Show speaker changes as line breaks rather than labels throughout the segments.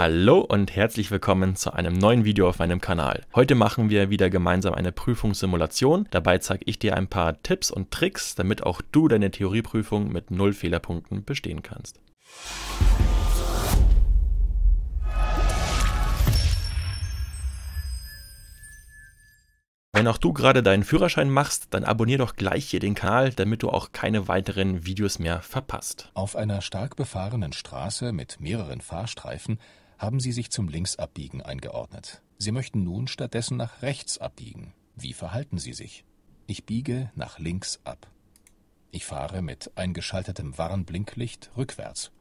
Hallo und herzlich willkommen zu einem neuen Video auf meinem Kanal. Heute machen wir wieder gemeinsam eine Prüfungssimulation. Dabei zeige ich dir ein paar Tipps und Tricks, damit auch du deine Theorieprüfung mit null Fehlerpunkten bestehen kannst. Wenn auch du gerade deinen Führerschein machst, dann abonnier doch gleich hier den Kanal, damit du auch keine weiteren Videos mehr verpasst.
Auf einer stark befahrenen Straße mit mehreren Fahrstreifen haben Sie sich zum Linksabbiegen eingeordnet. Sie möchten nun stattdessen nach rechts abbiegen. Wie verhalten Sie sich? Ich biege nach links ab. Ich fahre mit eingeschaltetem Warnblinklicht rückwärts.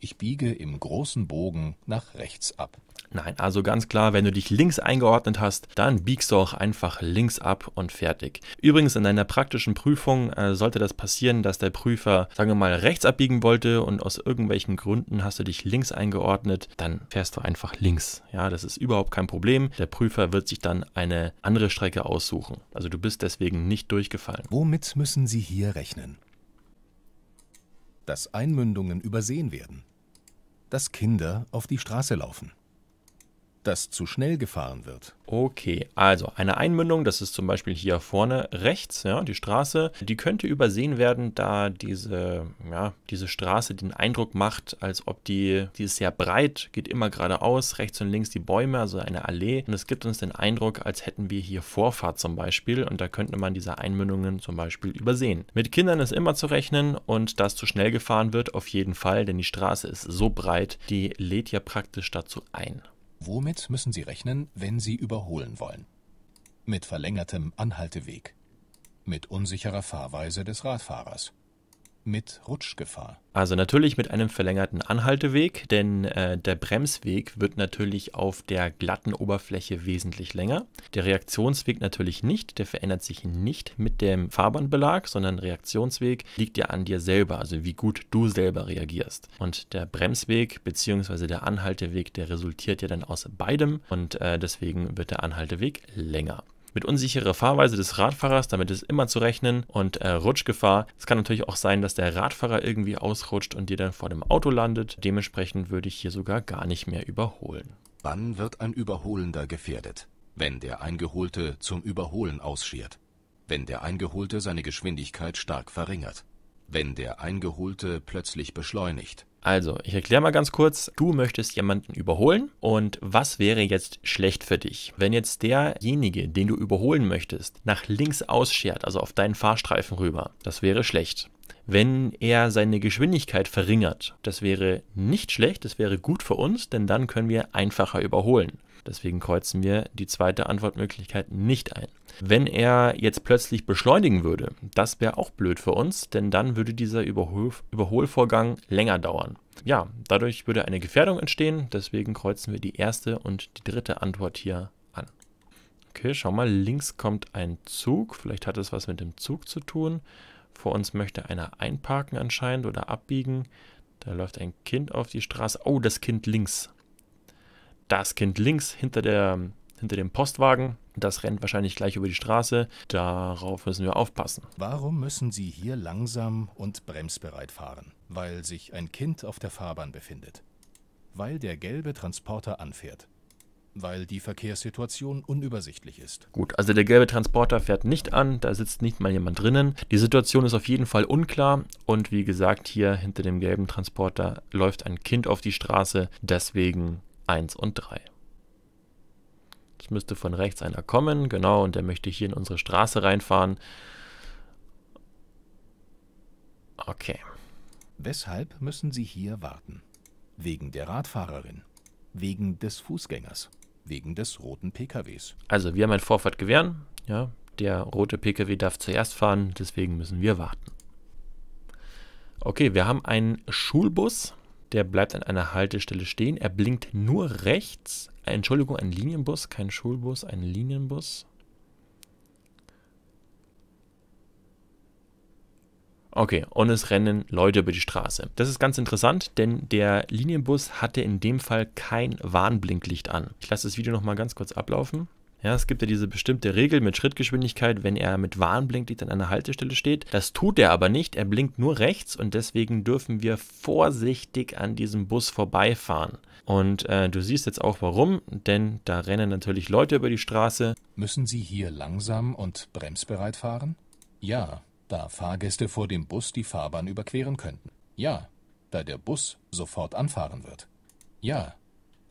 Ich biege im großen Bogen nach rechts ab
Nein, also ganz klar, wenn du dich links eingeordnet hast, dann biegst du auch einfach links ab und fertig. Übrigens in einer praktischen Prüfung äh, sollte das passieren, dass der Prüfer, sagen wir mal, rechts abbiegen wollte und aus irgendwelchen Gründen hast du dich links eingeordnet, dann fährst du einfach links. Ja, das ist überhaupt kein Problem. Der Prüfer wird sich dann eine andere Strecke aussuchen. Also du bist deswegen nicht durchgefallen.
Womit müssen Sie hier rechnen? Dass Einmündungen übersehen werden. Dass Kinder auf die Straße laufen dass zu schnell gefahren wird.
Okay, also eine Einmündung, das ist zum Beispiel hier vorne rechts, ja, die Straße, die könnte übersehen werden, da diese, ja, diese Straße den Eindruck macht, als ob die, die ist sehr breit, geht immer geradeaus, rechts und links die Bäume, also eine Allee. Und es gibt uns den Eindruck, als hätten wir hier Vorfahrt zum Beispiel und da könnte man diese Einmündungen zum Beispiel übersehen. Mit Kindern ist immer zu rechnen und dass zu schnell gefahren wird, auf jeden Fall, denn die Straße ist so breit, die lädt ja
praktisch dazu ein. Womit müssen Sie rechnen, wenn Sie überholen wollen? Mit verlängertem Anhalteweg. Mit unsicherer Fahrweise des Radfahrers mit Rutschgefahr?
Also natürlich mit einem verlängerten Anhalteweg, denn äh, der Bremsweg wird natürlich auf der glatten Oberfläche wesentlich länger. Der Reaktionsweg natürlich nicht, der verändert sich nicht mit dem Fahrbahnbelag, sondern Reaktionsweg liegt ja an dir selber, also wie gut du selber reagierst. Und der Bremsweg bzw. der Anhalteweg, der resultiert ja dann aus beidem und äh, deswegen wird der Anhalteweg länger mit unsicherer Fahrweise des Radfahrers, damit ist immer zu rechnen und äh, Rutschgefahr. Es kann natürlich auch sein, dass der Radfahrer irgendwie ausrutscht und dir dann vor dem Auto landet. Dementsprechend würde ich hier sogar gar
nicht mehr überholen. Wann wird ein Überholender gefährdet? Wenn der Eingeholte zum Überholen ausschert. Wenn der Eingeholte seine Geschwindigkeit stark verringert. Wenn der Eingeholte plötzlich beschleunigt
also, ich erkläre mal ganz kurz. Du möchtest jemanden überholen und was wäre jetzt schlecht für dich? Wenn jetzt derjenige, den du überholen möchtest, nach links ausschert, also auf deinen Fahrstreifen rüber, das wäre schlecht. Wenn er seine Geschwindigkeit verringert, das wäre nicht schlecht, das wäre gut für uns, denn dann können wir einfacher überholen. Deswegen kreuzen wir die zweite Antwortmöglichkeit nicht ein. Wenn er jetzt plötzlich beschleunigen würde, das wäre auch blöd für uns, denn dann würde dieser Überhol Überholvorgang länger dauern. Ja, dadurch würde eine Gefährdung entstehen, deswegen kreuzen wir die erste und die dritte Antwort hier an. Okay, schau mal, links kommt ein Zug, vielleicht hat es was mit dem Zug zu tun. Vor uns möchte einer einparken anscheinend oder abbiegen. Da läuft ein Kind auf die Straße. Oh, das Kind links das Kind links hinter, der, hinter dem Postwagen. Das rennt wahrscheinlich gleich über die Straße. Darauf müssen wir aufpassen.
Warum müssen Sie hier langsam und bremsbereit fahren? Weil sich ein Kind auf der Fahrbahn befindet. Weil der gelbe Transporter anfährt weil die Verkehrssituation unübersichtlich ist. Gut,
also der gelbe Transporter fährt nicht an, da sitzt nicht mal jemand drinnen. Die Situation ist auf jeden Fall unklar und wie gesagt, hier hinter dem gelben Transporter läuft ein Kind auf die Straße, deswegen 1 und 3. Es müsste von rechts einer kommen, genau, und der möchte hier in unsere Straße reinfahren.
Okay. Weshalb müssen Sie hier warten? Wegen der Radfahrerin, wegen des Fußgängers, wegen des roten PKWs.
Also wir haben ein Vorfahrt gewähren, ja, der rote PKW darf zuerst fahren, deswegen müssen wir warten. Okay, wir haben einen Schulbus, der bleibt an einer Haltestelle stehen. Er blinkt nur rechts. Entschuldigung, ein Linienbus, kein Schulbus, ein Linienbus. Okay, und es rennen Leute über die Straße. Das ist ganz interessant, denn der Linienbus hatte in dem Fall kein Warnblinklicht an. Ich lasse das Video nochmal ganz kurz ablaufen. Ja, es gibt ja diese bestimmte Regel mit Schrittgeschwindigkeit, wenn er mit Warnblink liegt an einer Haltestelle steht. Das tut er aber nicht, er blinkt nur rechts und deswegen dürfen wir vorsichtig an diesem Bus vorbeifahren. Und äh, du siehst jetzt auch warum, denn da rennen natürlich Leute über die Straße.
Müssen Sie hier langsam und bremsbereit fahren? Ja, da Fahrgäste vor dem Bus die Fahrbahn überqueren könnten. Ja, da der Bus sofort anfahren wird. Ja,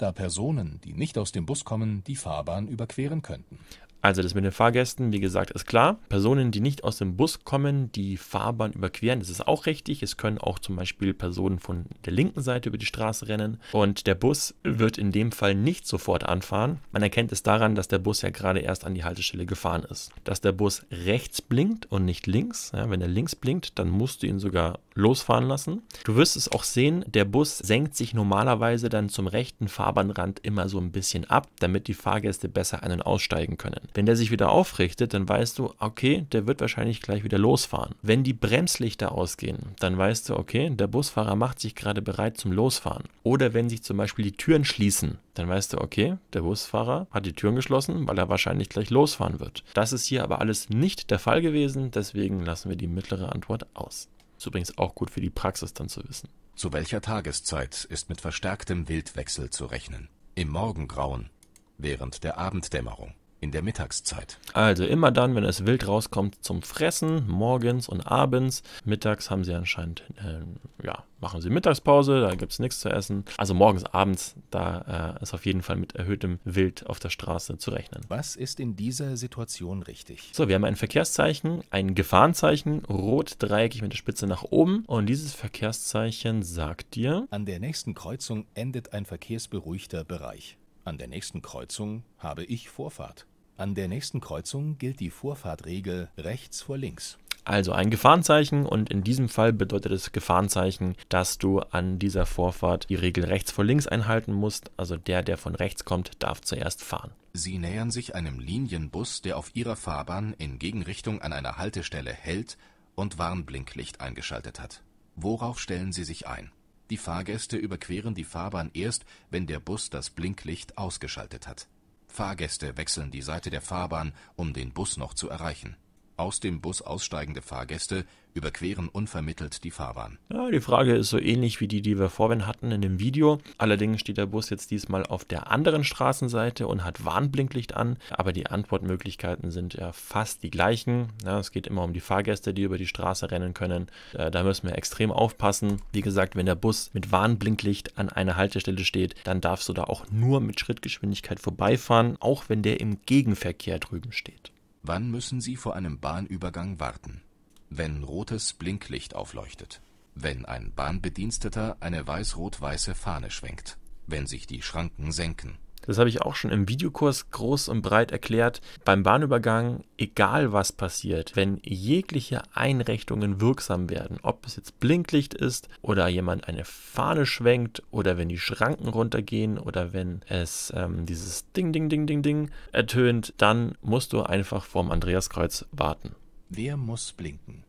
da Personen, die nicht aus dem Bus kommen, die Fahrbahn überqueren könnten. Also das
mit den Fahrgästen, wie gesagt, ist klar. Personen, die nicht aus dem Bus kommen, die Fahrbahn überqueren, das ist auch richtig. Es können auch zum Beispiel Personen von der linken Seite über die Straße rennen. Und der Bus wird in dem Fall nicht sofort anfahren. Man erkennt es daran, dass der Bus ja gerade erst an die Haltestelle gefahren ist. Dass der Bus rechts blinkt und nicht links. Ja, wenn er links blinkt, dann musst du ihn sogar losfahren lassen. Du wirst es auch sehen, der Bus senkt sich normalerweise dann zum rechten Fahrbahnrand immer so ein bisschen ab, damit die Fahrgäste besser ein- und aussteigen können. Wenn der sich wieder aufrichtet, dann weißt du, okay, der wird wahrscheinlich gleich wieder losfahren. Wenn die Bremslichter ausgehen, dann weißt du, okay, der Busfahrer macht sich gerade bereit zum Losfahren. Oder wenn sich zum Beispiel die Türen schließen, dann weißt du, okay, der Busfahrer hat die Türen geschlossen, weil er wahrscheinlich gleich losfahren wird. Das ist hier aber alles nicht der Fall gewesen, deswegen lassen wir die mittlere Antwort aus. Ist
übrigens auch gut für die Praxis dann zu wissen. Zu welcher Tageszeit ist mit verstärktem Wildwechsel zu rechnen? Im Morgengrauen, während der Abenddämmerung in der Mittagszeit.
Also immer dann, wenn es wild rauskommt zum Fressen, morgens und abends. Mittags haben sie anscheinend, äh, ja, machen sie Mittagspause, da gibt es nichts zu essen. Also morgens, abends, da äh, ist auf jeden Fall mit erhöhtem Wild auf der Straße zu rechnen.
Was ist in dieser Situation richtig?
So, wir haben ein Verkehrszeichen, ein Gefahrenzeichen, rot dreieckig mit der Spitze nach
oben. Und dieses Verkehrszeichen sagt dir, an der nächsten Kreuzung endet ein verkehrsberuhigter Bereich. An der nächsten Kreuzung habe ich Vorfahrt. An der nächsten Kreuzung gilt die Vorfahrtregel rechts vor links.
Also ein Gefahrenzeichen und in diesem Fall bedeutet das Gefahrenzeichen, dass du an dieser Vorfahrt die Regel rechts vor links einhalten musst. Also der, der von rechts kommt, darf zuerst fahren.
Sie nähern sich einem Linienbus, der auf ihrer Fahrbahn in Gegenrichtung an einer Haltestelle hält und Warnblinklicht eingeschaltet hat. Worauf stellen Sie sich ein? Die Fahrgäste überqueren die Fahrbahn erst, wenn der Bus das Blinklicht ausgeschaltet hat. Fahrgäste wechseln die Seite der Fahrbahn, um den Bus noch zu erreichen aus dem Bus aussteigende Fahrgäste überqueren unvermittelt die Fahrbahn. Ja, die Frage ist so ähnlich wie die, die wir vorhin hatten in dem Video. Allerdings steht der Bus
jetzt diesmal auf der anderen Straßenseite und hat Warnblinklicht an, aber die Antwortmöglichkeiten sind ja fast die gleichen. Ja, es geht immer um die Fahrgäste, die über die Straße rennen können. Äh, da müssen wir extrem aufpassen. Wie gesagt, wenn der Bus mit Warnblinklicht an einer Haltestelle steht, dann darfst du da auch nur mit Schrittgeschwindigkeit vorbeifahren, auch wenn der im Gegenverkehr drüben steht.
Wann müssen Sie vor einem Bahnübergang warten? Wenn rotes Blinklicht aufleuchtet. Wenn ein Bahnbediensteter eine weiß-rot-weiße Fahne schwenkt. Wenn sich die Schranken senken
das habe ich auch schon im Videokurs groß und breit erklärt. Beim Bahnübergang, egal was passiert, wenn jegliche Einrichtungen wirksam werden, ob es jetzt Blinklicht ist oder jemand eine Fahne schwenkt oder wenn die Schranken runtergehen oder wenn es ähm, dieses Ding, Ding, Ding, Ding, Ding ertönt, dann musst du einfach vorm Andreaskreuz warten.
Wer muss blinken?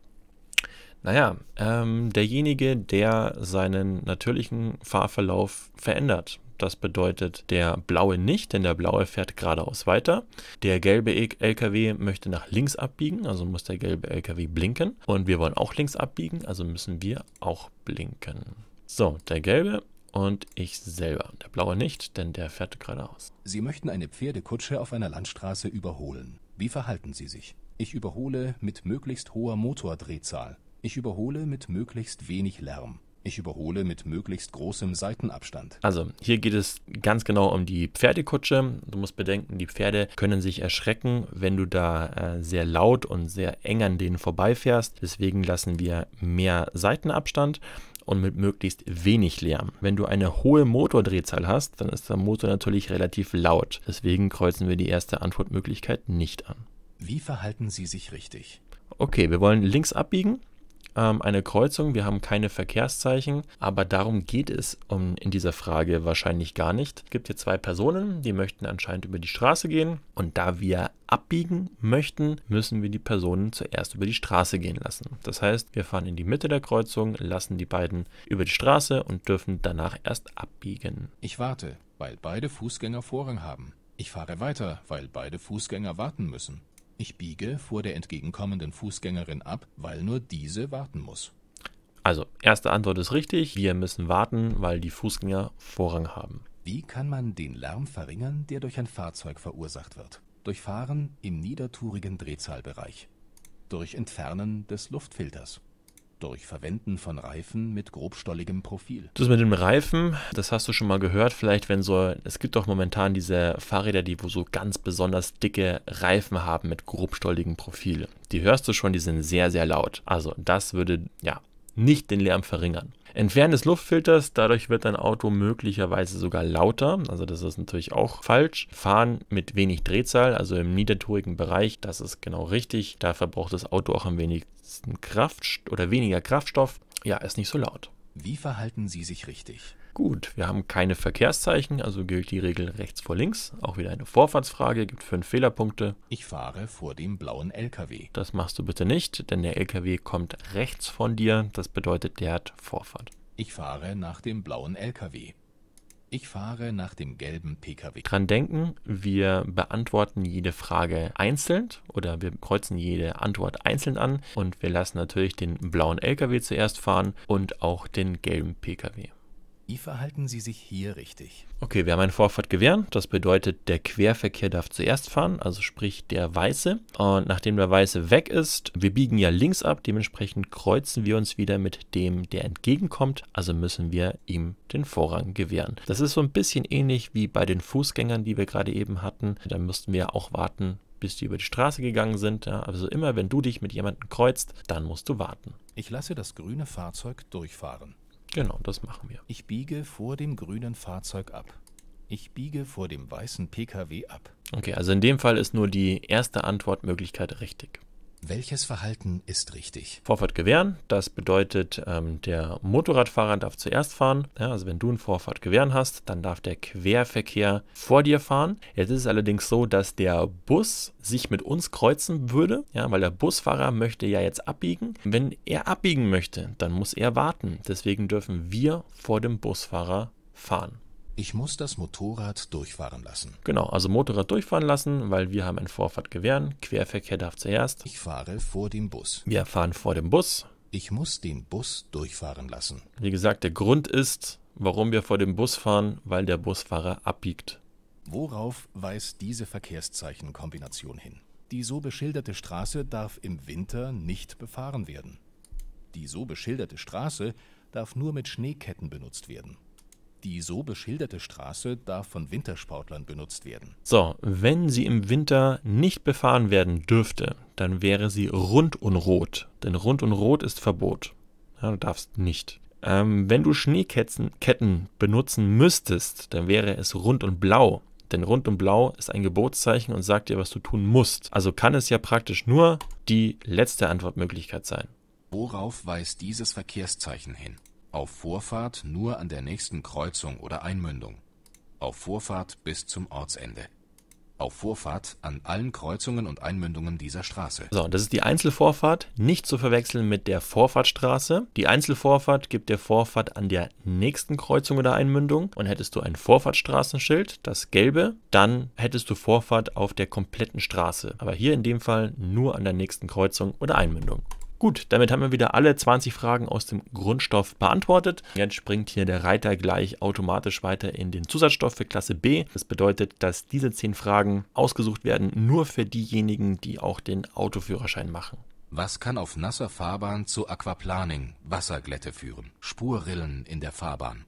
Naja, ähm, derjenige, der seinen natürlichen Fahrverlauf verändert. Das bedeutet der blaue nicht, denn der blaue fährt geradeaus weiter. Der gelbe e- LKW möchte nach links abbiegen, also muss der gelbe LKW blinken. Und wir wollen auch links abbiegen, also müssen wir auch blinken. So, der gelbe und ich selber. Der blaue nicht, denn der fährt geradeaus.
Sie möchten eine Pferdekutsche auf einer Landstraße überholen. Wie verhalten Sie sich? Ich überhole mit möglichst hoher Motordrehzahl. Ich überhole mit möglichst wenig Lärm. Ich überhole mit möglichst großem Seitenabstand.
Also, hier geht es ganz genau um die Pferdekutsche. Du musst bedenken, die Pferde können sich erschrecken, wenn du da äh, sehr laut und sehr eng an denen vorbeifährst. Deswegen lassen wir mehr Seitenabstand und mit möglichst wenig Lärm. Wenn du eine hohe Motordrehzahl hast, dann ist der Motor natürlich relativ laut. Deswegen kreuzen wir die erste Antwortmöglichkeit nicht an.
Wie verhalten Sie sich richtig?
Okay, wir wollen links abbiegen ähm, eine Kreuzung, wir haben keine Verkehrszeichen, aber darum geht es um, in dieser Frage wahrscheinlich gar nicht. Es gibt hier zwei Personen, die möchten anscheinend über die Straße gehen und da wir abbiegen möchten, müssen wir die Personen zuerst über die Straße gehen lassen. Das heißt, wir fahren in die Mitte der Kreuzung, lassen die beiden über die Straße und dürfen danach erst abbiegen.
Ich warte, weil beide Fußgänger Vorrang haben. Ich fahre weiter, weil beide Fußgänger warten müssen. Ich biege vor der entgegenkommenden Fußgängerin ab, weil nur diese warten muss.
Also, erste Antwort ist richtig. Wir müssen warten, weil die Fußgänger Vorrang haben.
Wie kann man den Lärm verringern, der durch ein Fahrzeug verursacht wird? Durch Fahren im niedertourigen Drehzahlbereich. Durch Entfernen des Luftfilters durch Verwenden von Reifen mit grobstolligem Profil.
Das mit dem Reifen, das hast du schon mal gehört, vielleicht wenn so, es gibt doch momentan diese Fahrräder, die wo so ganz besonders dicke Reifen haben mit grobstolligem Profil. Die hörst du schon, die sind sehr, sehr laut. Also das würde, ja, nicht den Lärm verringern. Entfernen des Luftfilters, dadurch wird dein Auto möglicherweise sogar lauter, also das ist natürlich auch falsch. Fahren mit wenig Drehzahl, also im niedertourigen Bereich, das ist genau richtig. Da verbraucht das Auto auch am wenigsten Kraft oder weniger Kraftstoff. Ja, ist nicht so laut.
Wie verhalten Sie sich richtig?
Gut, wir haben keine Verkehrszeichen, also gilt die Regel rechts vor links. Auch wieder eine Vorfahrtsfrage, gibt fünf Fehlerpunkte. Ich fahre
vor dem blauen LKW.
Das machst du bitte nicht, denn der LKW kommt rechts von dir. Das bedeutet, der hat Vorfahrt.
Ich fahre nach dem blauen LKW. Ich fahre nach dem gelben Pkw. Dran denken,
wir beantworten jede Frage einzeln oder wir kreuzen jede Antwort einzeln an und wir lassen natürlich den blauen Lkw zuerst fahren und auch den gelben Pkw.
Wie verhalten Sie sich hier richtig?
Okay, wir haben einen Vorfahrt gewähren. Das bedeutet, der Querverkehr darf zuerst fahren, also sprich der Weiße. Und nachdem der Weiße weg ist, wir biegen ja links ab, dementsprechend kreuzen wir uns wieder mit dem, der entgegenkommt. Also müssen wir ihm den Vorrang gewähren. Das ist so ein bisschen ähnlich wie bei den Fußgängern, die wir gerade eben hatten. Da müssten wir auch warten, bis die über die Straße gegangen sind. Ja, also immer, wenn du dich mit jemandem kreuzt, dann musst du warten.
Ich lasse das grüne Fahrzeug durchfahren.
Genau, das machen
wir. Ich biege vor dem grünen Fahrzeug ab. Ich biege vor dem weißen Pkw ab.
Okay, also in dem Fall ist nur die erste Antwortmöglichkeit richtig.
Welches Verhalten ist richtig?
Vorfahrt gewähren. Das bedeutet, ähm, der Motorradfahrer darf zuerst fahren. also wenn du ein Vorfahrt gewähren hast, dann darf der Querverkehr vor dir fahren. Jetzt ist es allerdings so, dass der Bus sich mit uns kreuzen würde, ja, weil der Busfahrer möchte ja jetzt abbiegen. Wenn er abbiegen möchte, dann muss er warten. Deswegen dürfen wir vor dem Busfahrer fahren. Ich muss das
Motorrad durchfahren lassen.
Genau, also Motorrad durchfahren lassen, weil wir haben einen Vorfahrt Querverkehr
darf zuerst. Ich fahre vor dem Bus. Wir fahren vor dem Bus. Ich muss den Bus durchfahren lassen.
Wie gesagt, der Grund ist, warum wir vor dem Bus fahren, weil der Busfahrer abbiegt.
Worauf weist diese Verkehrszeichenkombination hin? Die so beschilderte Straße darf im Winter nicht befahren werden. Die so beschilderte Straße darf nur mit Schneeketten benutzt werden. Die so beschilderte Straße darf von Wintersportlern benutzt werden.
So, wenn sie im Winter nicht befahren werden dürfte, dann wäre sie rund und rot. Denn rund und rot ist Verbot. Ja, du darfst nicht. Ähm, wenn du Schneeketten benutzen müsstest, dann wäre es rund und blau. Denn rund und blau ist ein Gebotszeichen und sagt dir, was du tun musst. Also kann es ja praktisch nur die letzte Antwortmöglichkeit sein.
Worauf weist dieses Verkehrszeichen hin? auf Vorfahrt nur an der nächsten Kreuzung oder Einmündung, auf Vorfahrt bis zum Ortsende auf Vorfahrt an allen Kreuzungen und Einmündungen dieser Straße. So,
das ist die Einzelvorfahrt, nicht zu verwechseln mit der Vorfahrtstraße. Die Einzelvorfahrt gibt dir Vorfahrt an der nächsten Kreuzung oder Einmündung und hättest du ein Vorfahrtstraßenschild, das gelbe, dann hättest du Vorfahrt auf der kompletten Straße, aber hier in dem Fall nur an der nächsten Kreuzung oder Einmündung. Gut, damit haben wir wieder alle 20 Fragen aus dem Grundstoff beantwortet. Jetzt springt hier der Reiter gleich automatisch weiter in den Zusatzstoff für Klasse B. Das bedeutet, dass diese 10 Fragen ausgesucht werden, nur für diejenigen, die auch den Autoführerschein machen.
Was kann auf nasser Fahrbahn zu Aquaplaning, Wasserglätte führen? Spurrillen in der Fahrbahn.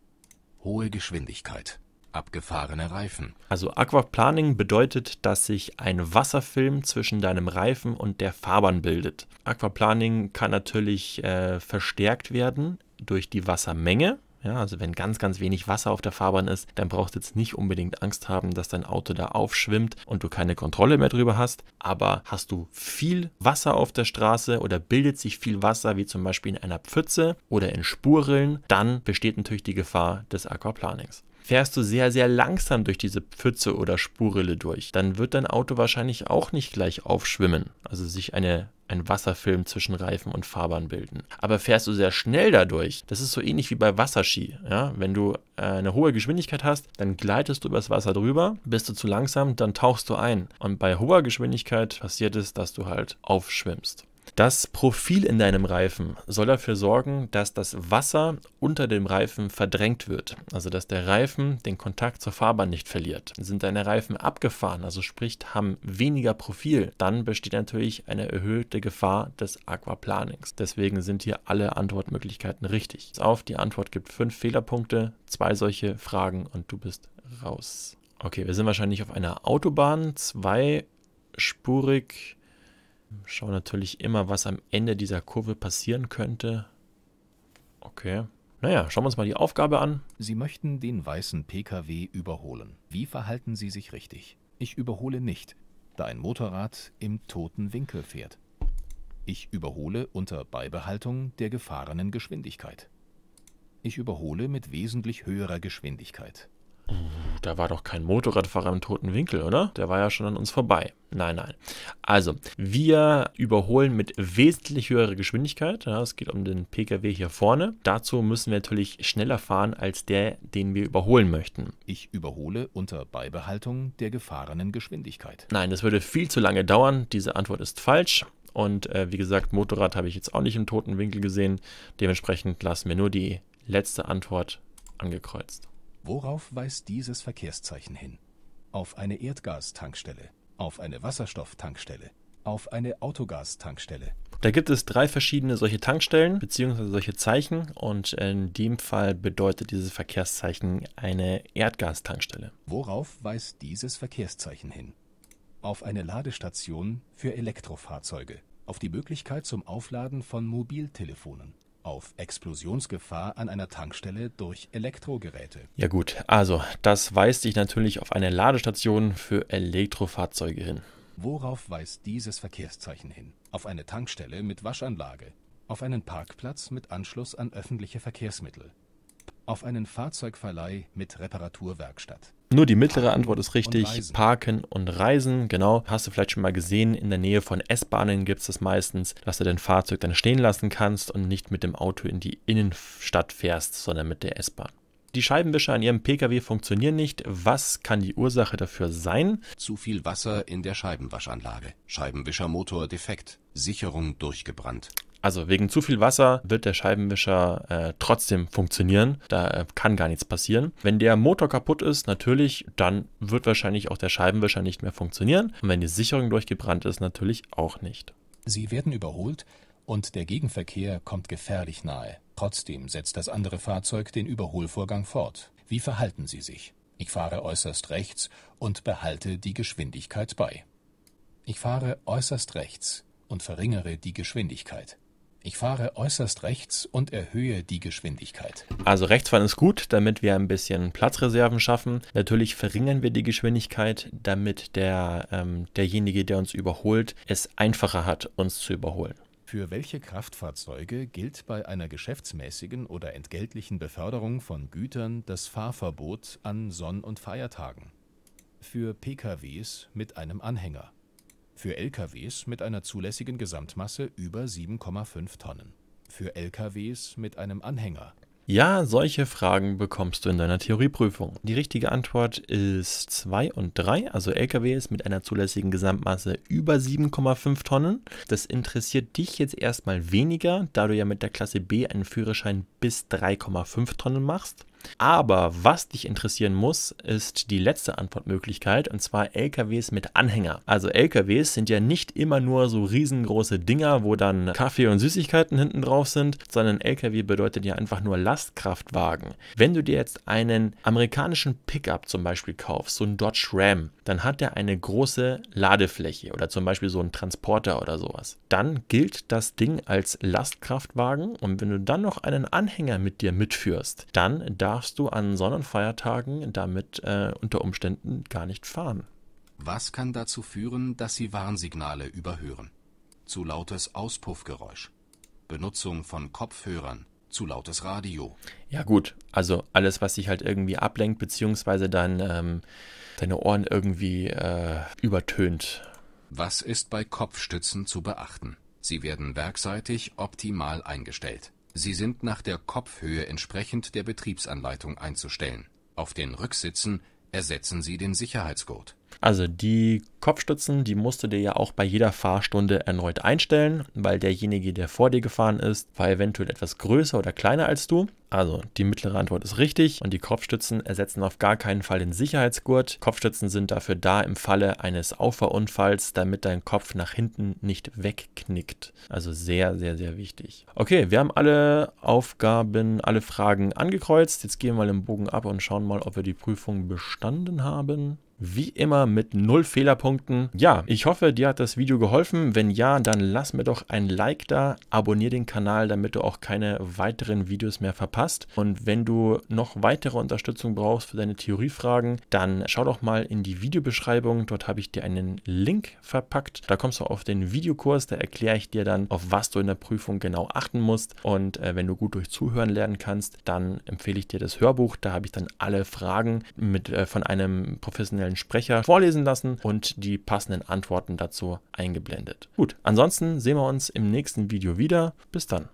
Hohe Geschwindigkeit abgefahrene Reifen.
Also Aquaplaning bedeutet, dass sich ein Wasserfilm zwischen deinem Reifen und der Fahrbahn bildet. Aquaplaning kann natürlich äh, verstärkt werden durch die Wassermenge. Ja, also wenn ganz, ganz wenig Wasser auf der Fahrbahn ist, dann brauchst du jetzt nicht unbedingt Angst haben, dass dein Auto da aufschwimmt und du keine Kontrolle mehr drüber hast. Aber hast du viel Wasser auf der Straße oder bildet sich viel Wasser, wie zum Beispiel in einer Pfütze oder in Spurrillen, dann besteht natürlich die Gefahr des Aquaplanings. Fährst du sehr, sehr langsam durch diese Pfütze oder Spurrille durch, dann wird dein Auto wahrscheinlich auch nicht gleich aufschwimmen, also sich eine ein Wasserfilm zwischen Reifen und Fahrbahn bilden. Aber fährst du sehr schnell dadurch, das ist so ähnlich wie bei Wasserski. Ja? Wenn du äh, eine hohe Geschwindigkeit hast, dann gleitest du übers Wasser drüber. Bist du zu langsam, dann tauchst du ein. Und bei hoher Geschwindigkeit passiert es, dass du halt aufschwimmst. Das Profil in deinem Reifen soll dafür sorgen, dass das Wasser unter dem Reifen verdrängt wird, also dass der Reifen den Kontakt zur Fahrbahn nicht verliert. Sind deine Reifen abgefahren, also sprich haben weniger Profil, dann besteht natürlich eine erhöhte Gefahr des Aquaplanings. Deswegen sind hier alle Antwortmöglichkeiten richtig. Pass Auf die Antwort gibt fünf Fehlerpunkte, zwei solche Fragen und du bist raus. Okay, wir sind wahrscheinlich auf einer Autobahn, zweispurig Schau natürlich immer, was am Ende dieser Kurve passieren könnte.
Okay. Naja, schauen wir uns mal die Aufgabe an. Sie möchten den weißen Pkw überholen. Wie verhalten Sie sich richtig? Ich überhole nicht, da ein Motorrad im toten Winkel fährt. Ich überhole unter Beibehaltung der gefahrenen Geschwindigkeit. Ich überhole mit wesentlich höherer Geschwindigkeit
da war doch kein Motorradfahrer im toten Winkel, oder? Der war ja schon an uns vorbei. Nein, nein. Also, wir überholen mit wesentlich höherer Geschwindigkeit. Ja, es geht um den Pkw hier vorne. Dazu müssen wir natürlich schneller fahren als der, den wir überholen möchten. Ich überhole
unter Beibehaltung der gefahrenen Geschwindigkeit.
Nein, das würde viel zu lange dauern. Diese Antwort ist falsch. Und äh, wie gesagt, Motorrad habe ich jetzt auch nicht im toten Winkel gesehen. Dementsprechend lassen wir nur die letzte Antwort angekreuzt.
Worauf weist dieses Verkehrszeichen hin? Auf eine Erdgastankstelle, auf eine Wasserstofftankstelle, auf eine Autogastankstelle.
Da gibt es drei verschiedene solche Tankstellen bzw. solche Zeichen und in dem Fall bedeutet dieses Verkehrszeichen eine Erdgastankstelle.
Worauf weist dieses Verkehrszeichen hin? Auf eine Ladestation für Elektrofahrzeuge, auf die Möglichkeit zum Aufladen von Mobiltelefonen, auf Explosionsgefahr an einer Tankstelle durch Elektrogeräte.
Ja gut, also das weist sich natürlich auf eine Ladestation für Elektrofahrzeuge hin.
Worauf weist dieses Verkehrszeichen hin? Auf eine Tankstelle mit Waschanlage, auf einen Parkplatz mit Anschluss an öffentliche Verkehrsmittel, auf einen Fahrzeugverleih mit Reparaturwerkstatt. Nur die mittlere Antwort ist richtig. Und
Parken und Reisen, genau. Hast du vielleicht schon mal gesehen, in der Nähe von S-Bahnen gibt es das meistens, dass du dein Fahrzeug dann stehen lassen kannst und nicht mit dem Auto in die Innenstadt fährst, sondern mit der S-Bahn. Die Scheibenwischer an ihrem Pkw funktionieren nicht.
Was kann die Ursache dafür sein? Zu viel Wasser in der Scheibenwaschanlage. Scheibenwischermotor defekt. Sicherung durchgebrannt.
Also wegen zu viel Wasser wird der Scheibenwischer äh, trotzdem funktionieren. Da äh, kann gar nichts passieren. Wenn der Motor kaputt ist, natürlich, dann wird wahrscheinlich auch der Scheibenwischer nicht mehr funktionieren. Und wenn die Sicherung durchgebrannt ist, natürlich
auch nicht. Sie werden überholt und der Gegenverkehr kommt gefährlich nahe. Trotzdem setzt das andere Fahrzeug den Überholvorgang fort. Wie verhalten Sie sich? Ich fahre äußerst rechts und behalte die Geschwindigkeit bei. Ich fahre äußerst rechts und verringere die Geschwindigkeit. Ich fahre äußerst rechts und erhöhe die Geschwindigkeit. Also
rechtsfahren ist gut, damit wir ein bisschen Platzreserven schaffen. Natürlich verringern wir die Geschwindigkeit, damit der, ähm, derjenige, der uns überholt, es einfacher hat, uns zu überholen.
Für welche Kraftfahrzeuge gilt bei einer geschäftsmäßigen oder entgeltlichen Beförderung von Gütern das Fahrverbot an Sonn- und Feiertagen? Für PKWs mit einem Anhänger für LKWs mit einer zulässigen Gesamtmasse über 7,5 Tonnen, für LKWs mit einem Anhänger.
Ja, solche Fragen bekommst du in deiner Theorieprüfung. Die richtige Antwort ist 2 und 3, also LKWs mit einer zulässigen Gesamtmasse über 7,5 Tonnen. Das interessiert dich jetzt erstmal weniger, da du ja mit der Klasse B einen Führerschein bis 3,5 Tonnen machst. Aber was dich interessieren muss, ist die letzte Antwortmöglichkeit und zwar LKWs mit Anhänger. Also LKWs sind ja nicht immer nur so riesengroße Dinger, wo dann Kaffee und Süßigkeiten hinten drauf sind, sondern LKW bedeutet ja einfach nur Lastkraftwagen. Wenn du dir jetzt einen amerikanischen Pickup zum Beispiel kaufst, so einen Dodge Ram, dann hat der eine große Ladefläche oder zum Beispiel so einen Transporter oder sowas. Dann gilt das Ding als Lastkraftwagen und wenn du dann noch einen Anhänger mit dir mitführst, dann darf darfst du an Sonn- damit äh,
unter Umständen gar nicht fahren. Was kann dazu führen, dass Sie Warnsignale überhören? Zu lautes Auspuffgeräusch. Benutzung von Kopfhörern. Zu lautes Radio. Ja gut,
also alles, was dich halt irgendwie ablenkt, beziehungsweise dein, ähm, deine Ohren irgendwie äh, übertönt.
Was ist bei Kopfstützen zu beachten? Sie werden werkseitig optimal eingestellt. Sie sind nach der Kopfhöhe entsprechend der Betriebsanleitung einzustellen. Auf den Rücksitzen ersetzen Sie den Sicherheitsgurt
also die Kopfstützen, die musst du dir ja auch bei jeder Fahrstunde erneut einstellen, weil derjenige, der vor dir gefahren ist, war eventuell etwas größer oder kleiner als du. Also die mittlere Antwort ist richtig und die Kopfstützen ersetzen auf gar keinen Fall den Sicherheitsgurt. Kopfstützen sind dafür da im Falle eines Auffahrunfalls, damit dein Kopf nach hinten nicht wegknickt. Also sehr, sehr, sehr wichtig. Okay, wir haben alle Aufgaben, alle Fragen angekreuzt. Jetzt gehen wir mal im Bogen ab und schauen mal, ob wir die Prüfung bestanden haben wie immer mit null Fehlerpunkten. Ja, ich hoffe, dir hat das Video geholfen. Wenn ja, dann lass mir doch ein Like da, abonniere den Kanal, damit du auch keine weiteren Videos mehr verpasst. Und wenn du noch weitere Unterstützung brauchst für deine Theoriefragen, dann schau doch mal in die Videobeschreibung. Dort habe ich dir einen Link verpackt. Da kommst du auf den Videokurs, da erkläre ich dir dann, auf was du in der Prüfung genau achten musst. Und äh, wenn du gut durch Zuhören lernen kannst, dann empfehle ich dir das Hörbuch. Da habe ich dann alle Fragen mit äh, von einem professionellen professionellen Sprecher vorlesen lassen und die passenden Antworten dazu eingeblendet. Gut, ansonsten sehen wir uns im nächsten Video wieder. Bis dann.